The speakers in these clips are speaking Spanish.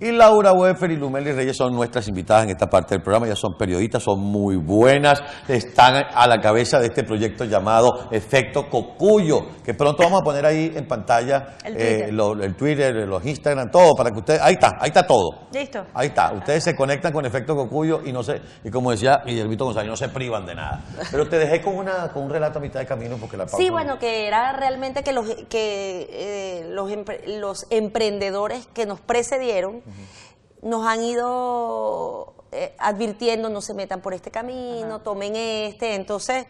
Y Laura Weffer y Lumeli Reyes son nuestras invitadas en esta parte del programa. Ya son periodistas, son muy buenas. Están a la cabeza de este proyecto llamado Efecto Cocuyo, que pronto vamos a poner ahí en pantalla el eh, Twitter, los Instagram, todo, para que ustedes... Ahí está, ahí está todo. Listo. Ahí está. Ustedes se conectan con Efecto Cocuyo y no se... Y como decía Guillermito González, no se privan de nada. Pero te dejé con, una, con un relato a mitad de camino porque la Sí, bueno, que era realmente que los, que, eh, los emprendedores que nos precedieron nos han ido eh, advirtiendo, no se metan por este camino, tomen este. Entonces,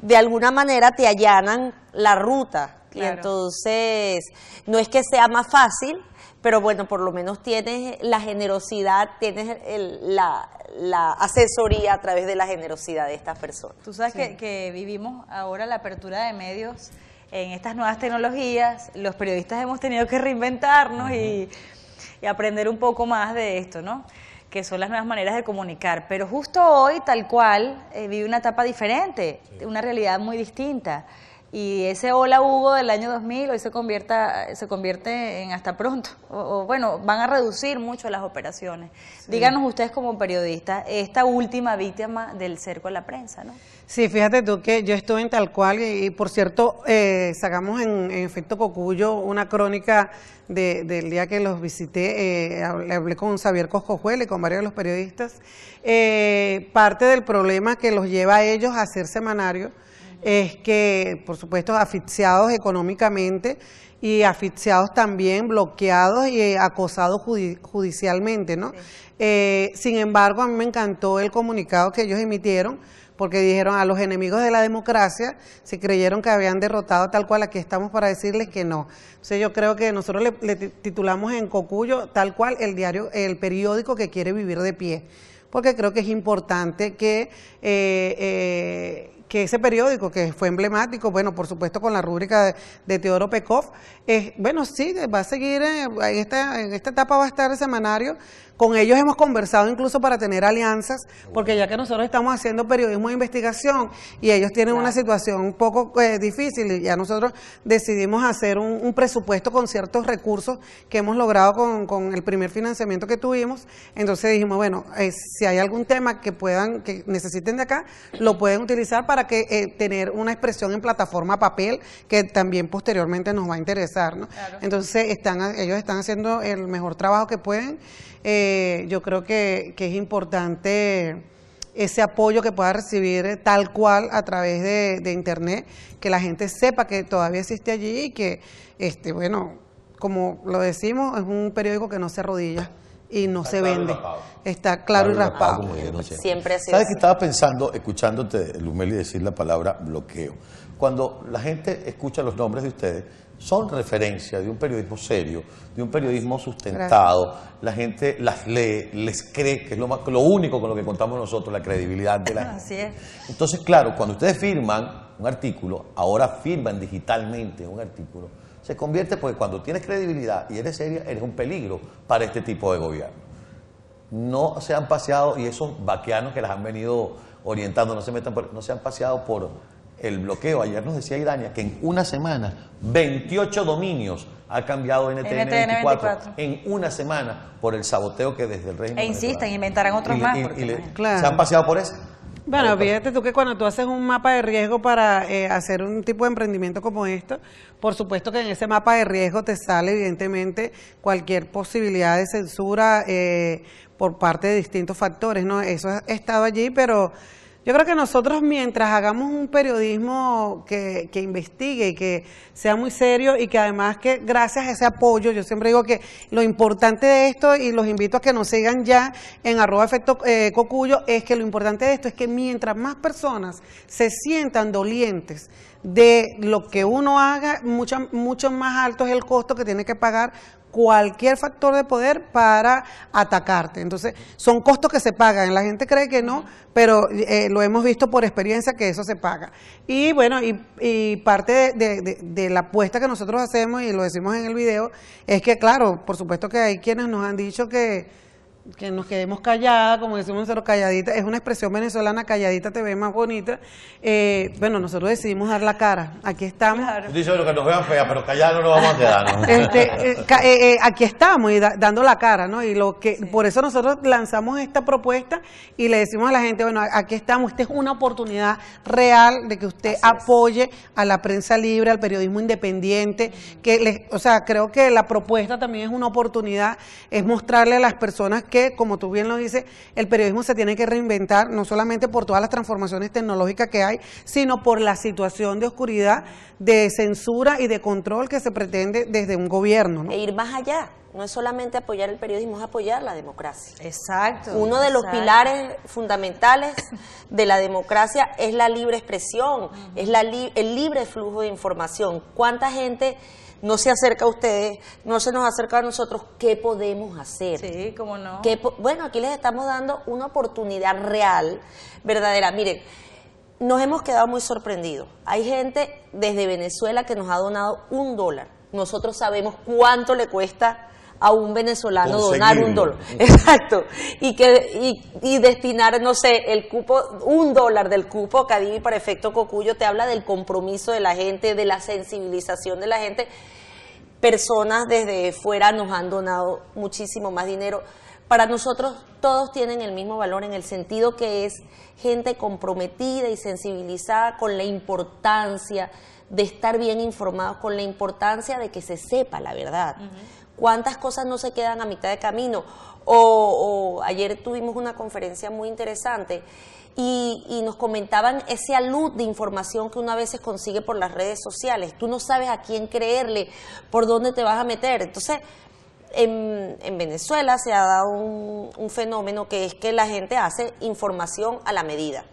de alguna manera te allanan la ruta. Y entonces, no es que sea más fácil, pero bueno, por lo menos tienes la generosidad, tienes la, asesoría a través de la generosidad de estas personas. Tú sabes que, vivimos ahora la apertura de medios en estas nuevas tecnologías, los periodistas hemos tenido que reinventarnos y y aprender un poco más de esto, ¿no? que son las nuevas maneras de comunicar. Pero justo hoy, tal cual, eh, vive una etapa diferente, una realidad muy distinta y ese hola Hugo del año 2000 hoy se, se convierte en hasta pronto. O, bueno, van a reducir mucho las operaciones. Díganos ustedes como periodistas, esta última víctima del cerco a la prensa, ¿no? Sí, fíjate tú que yo estuve en tal cual y, por cierto, eh, sacamos en, efecto Cocuyo una crónica de, del día que los visité, eh, hablé, con Xavier Coscojuel y con varios de los periodistas, eh, parte del problema que los lleva a ellos a ser semanarios es que, por supuesto, asfixiados económicamente y asfixiados también, bloqueados y eh, acosados judicialmente, ¿no? Eh, sin embargo, a mí me encantó el comunicado que ellos emitieron, porque dijeron a los enemigos de la democracia, si creyeron que habían derrotado tal cual, aquí estamos para decirles que no. Entonces yo creo que nosotros le, titulamos en Cocuyo tal cual el diario, el periódico que quiere vivir de pie, porque creo que es importante que eh, que ese periódico que fue emblemático, bueno, por supuesto con la rúbrica de, Teodoro Pekov, es bueno, sí, va a seguir, en esta, en esta etapa va a estar el semanario. Con ellos hemos conversado incluso para tener alianzas, porque ya que nosotros estamos haciendo periodismo de investigación y ellos tienen una situación un poco eh, difícil, y ya nosotros decidimos hacer un, presupuesto con ciertos recursos que hemos logrado con, con el primer financiamiento que tuvimos. Entonces dijimos, bueno, eh, si hay algún tema que puedan, que necesiten de acá, lo pueden utilizar para que eh, tener una expresión en plataforma papel que también posteriormente nos va a interesar. Entonces, están, ellos están haciendo el mejor trabajo que pueden. Eh, yo creo que, es importante ese apoyo que pueda recibir tal cual a través de, internet, que la gente sepa que todavía existe allí y que, este, bueno, como lo decimos, es un periódico que no se arrodilla y no se vende. Está claro, y raspado. Siempre así. ¿Sabes que estaba pensando, escuchándote, Lumeli, decir la palabra bloqueo? Cuando la gente escucha los nombres de ustedes, son referencia de un periodismo serio, de un periodismo sustentado. La gente las lee, les cree, que es lo, lo único con lo que contamos nosotros, la credibilidad de la gente. Así es. Entonces, claro, cuando ustedes firman un artículo, ahora firman digitalmente un artículo, se convierte, porque cuando tienes credibilidad y eres seria, eres un peligro para este tipo de gobierno. No se han paseado, y esos vaqueanos que las han venido orientando, no se metan por, no se han paseado por el bloqueo. Ayer nos decía Irania que en una semana 28 dominios ha cambiado NTN, 24, en una semana por el saboteo que desde el régimen. E insisten, inventarán otros Se han paseado por eso. Bueno, fíjate tú que cuando tú haces un mapa de riesgo para eh, hacer un tipo de emprendimiento como esto, por supuesto que en ese mapa de riesgo te sale evidentemente cualquier posibilidad de censura eh, por parte de distintos factores, ¿no? Eso ha estado allí, pero yo creo que nosotros mientras hagamos un periodismo que, que, investigue y que sea muy serio y que además que gracias a ese apoyo, yo siempre digo que lo importante de esto y los invito a que nos sigan ya en arroba efecto eh, cocuyo, es que lo importante de esto es que mientras más personas se sientan dolientes de lo que uno haga, mucho, mucho más alto es el costo que tiene que pagar cualquier factor de poder para atacarte. Entonces, son costos que se pagan. La gente cree que no, pero eh, lo hemos visto por experiencia que eso se paga. Y bueno, y, parte de, de, la apuesta que nosotros hacemos, y lo decimos en el video, es que claro, por supuesto que hay quienes nos han dicho que que nos quedemos calladas, como decimos nosotros, calladita, es una expresión venezolana, calladita te ve más bonita. Eh, bueno, nosotros decidimos dar la cara, aquí estamos. Dice lo que nos vean fea, pero callada no nos vamos a quedar. Este, eh, eh, aquí estamos y dando la cara, ¿no? Y lo que por eso nosotros lanzamos esta propuesta y le decimos a la gente, bueno, aquí estamos, esta es una oportunidad real de que usted apoye a la prensa libre, al periodismo independiente, que les, o sea, creo que la propuesta también es una oportunidad, es mostrarle a las personas que, como tú bien lo dices, el periodismo se tiene que reinventar, no solamente por todas las transformaciones tecnológicas que hay, sino por la situación de oscuridad, de censura y de control que se pretende desde un gobierno. E ir más allá. No es solamente apoyar el periodismo, es apoyar la democracia. Exacto. Uno de los pilares fundamentales de la democracia es la libre expresión, es el libre flujo de información. ¿Cuánta gente no se acerca a ustedes, no se nos acerca a nosotros, ¿qué podemos hacer? Sí, cómo no. bueno, aquí les estamos dando una oportunidad real, verdadera. Miren, nos hemos quedado muy sorprendidos. Hay gente desde Venezuela que nos ha donado un dólar. Nosotros sabemos cuánto le cuesta a un venezolano donar un dólar. Exacto. Y, que, y, destinar, no sé, el cupo, un dólar del cupo Cadivi para efecto Cocuyo, te habla del compromiso de la gente, de la sensibilización de la gente. Personas desde fuera nos han donado muchísimo más dinero. Para nosotros todos tienen el mismo valor en el sentido que es gente comprometida y sensibilizada con la importancia de estar bien informados, con la importancia de que se sepa la verdad cuántas cosas no se quedan a mitad de camino. O, ayer tuvimos una conferencia muy interesante y, nos comentaban ese alud de información que uno a veces consigue por las redes sociales. Tú no sabes a quién creerle, por dónde te vas a meter. Entonces, en, Venezuela se ha dado un fenómeno que es que la gente hace información a la medida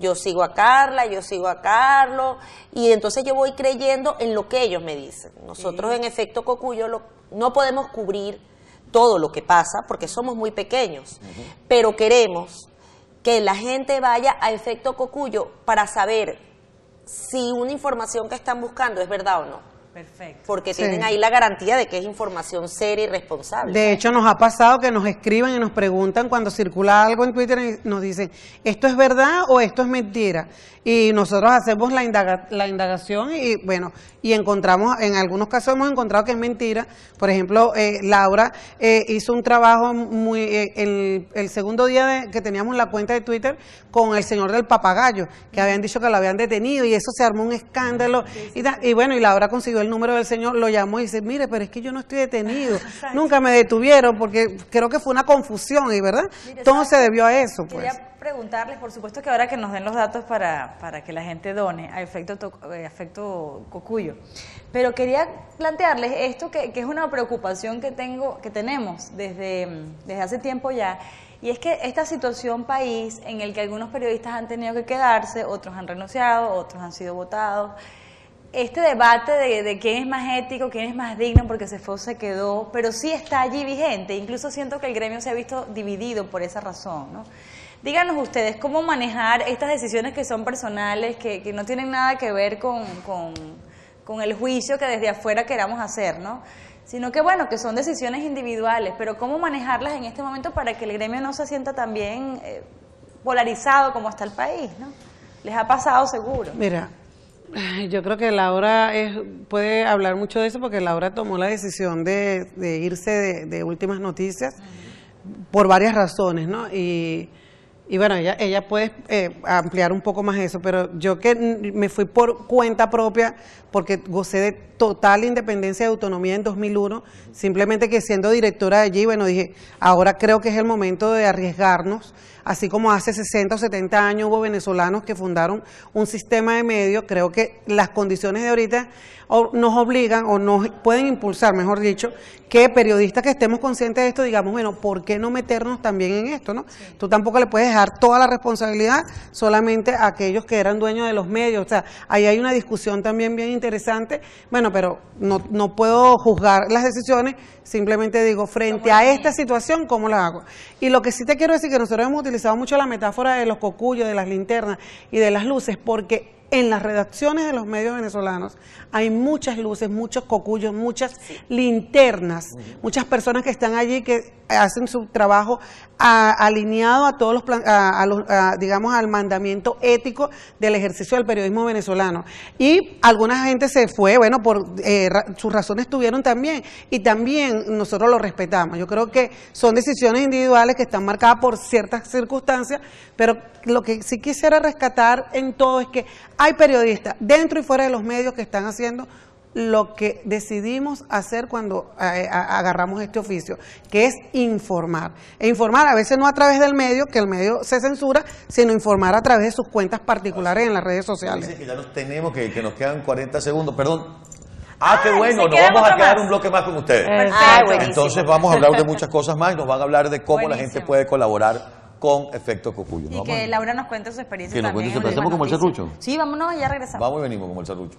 yo sigo a Carla, yo sigo a Carlos, y entonces yo voy creyendo en lo que ellos me dicen. Nosotros, en efecto, Cocuyo, no podemos cubrir todo lo que pasa porque somos muy pequeños, pero queremos que la gente vaya a efecto Cocuyo para saber si una información que están buscando es verdad o no. Porque tienen ahí la garantía de que es información seria y responsable. De hecho, nos ha pasado que nos escriban y nos preguntan cuando circula algo en Twitter y nos dicen, ¿esto es verdad o esto es mentira? Y nosotros hacemos la, indagación y, bueno, y encontramos, en algunos casos hemos encontrado que es mentira. Por ejemplo, eh, Laura eh, hizo un trabajo muy, eh, el, segundo día que teníamos la cuenta de Twitter con el señor del papagayo, que habían dicho que lo habían detenido y eso se armó un escándalo. y, y bueno, y Laura consiguió el número del señor, lo llamó y dice, mire, pero es que yo no estoy detenido, nunca me detuvieron porque creo que fue una confusión, y ¿verdad? Todo se debió a eso. Pues. Quería preguntarles, por supuesto que ahora que nos den los datos para, para que la gente done a efecto, eh, a efecto cocuyo, pero quería plantearles esto que, es una preocupación que, tengo, que tenemos desde, desde hace tiempo ya. Y es que esta situación país en el que algunos periodistas han tenido que quedarse, otros han renunciado, otros han sido votados, este debate de, de, quién es más ético, quién es más digno, porque se fue se quedó, pero sí está allí vigente. Incluso siento que el gremio se ha visto dividido por esa razón. ¿no? Díganos ustedes, ¿cómo manejar estas decisiones que son personales, que, no tienen nada que ver con, el juicio que desde afuera queramos hacer, ¿no? sino que bueno, que son decisiones individuales, pero cómo manejarlas en este momento para que el gremio no se sienta también eh, polarizado como está el país? ¿no? Les ha pasado seguro. Mira, yo creo que Laura puede hablar mucho de eso porque Laura tomó la decisión de, irse de, últimas noticias por varias razones, ¿no? Y, bueno, ella, puede eh, ampliar un poco más eso, pero yo que me fui por cuenta propia porque gocé de total independencia y autonomía en 2001, simplemente que siendo directora de allí, bueno, dije, ahora creo que es el momento de arriesgarnos así como hace 60 o 70 años hubo venezolanos que fundaron un sistema de medios, creo que las condiciones de ahorita nos obligan o nos pueden impulsar, mejor dicho, que periodistas que estemos conscientes de esto digamos, bueno, ¿por qué no meternos también en esto? ¿no? Tú tampoco le puedes dejar toda la responsabilidad solamente a aquellos que eran dueños de los medios. O sea, ahí hay una discusión también bien interesante. Bueno, pero no, puedo juzgar las decisiones, simplemente digo, frente a esta situación, ¿cómo la hago? Y lo que sí te quiero decir que nosotros hemos utilizado utilizado mucho la metáfora de los cocuyos, de las linternas y de las luces, porque en las redacciones de los medios venezolanos hay muchas luces, muchos cocuyos, muchas linternas, muchas personas que están allí que hacen su trabajo alineado a todos los, digamos, al mandamiento ético del ejercicio del periodismo venezolano. Y alguna gente se fue, bueno, por eh, sus razones tuvieron también, y también nosotros lo respetamos. Yo creo que son decisiones individuales que están marcadas por ciertas circunstancias, pero lo que sí quisiera rescatar en todo es que hay periodistas dentro y fuera de los medios que están haciendo lo que decidimos hacer cuando eh, agarramos este oficio, que es informar. E informar a veces no a través del medio, que el medio se censura, sino informar a través de sus cuentas particulares en las redes sociales. Dice que ya nos tenemos, que, nos quedan 40 segundos, perdón. Ah, qué bueno, nos vamos a quedar un bloque más con ustedes. Entonces vamos a hablar de muchas cosas más y nos van a hablar de cómo la gente puede colaborar con efecto cocuyo. Y que Laura nos cuente su experiencia. Que nos cuente su como el serrucho? Sí, vámonos y ya regresamos. Vamos y venimos como el serrucho.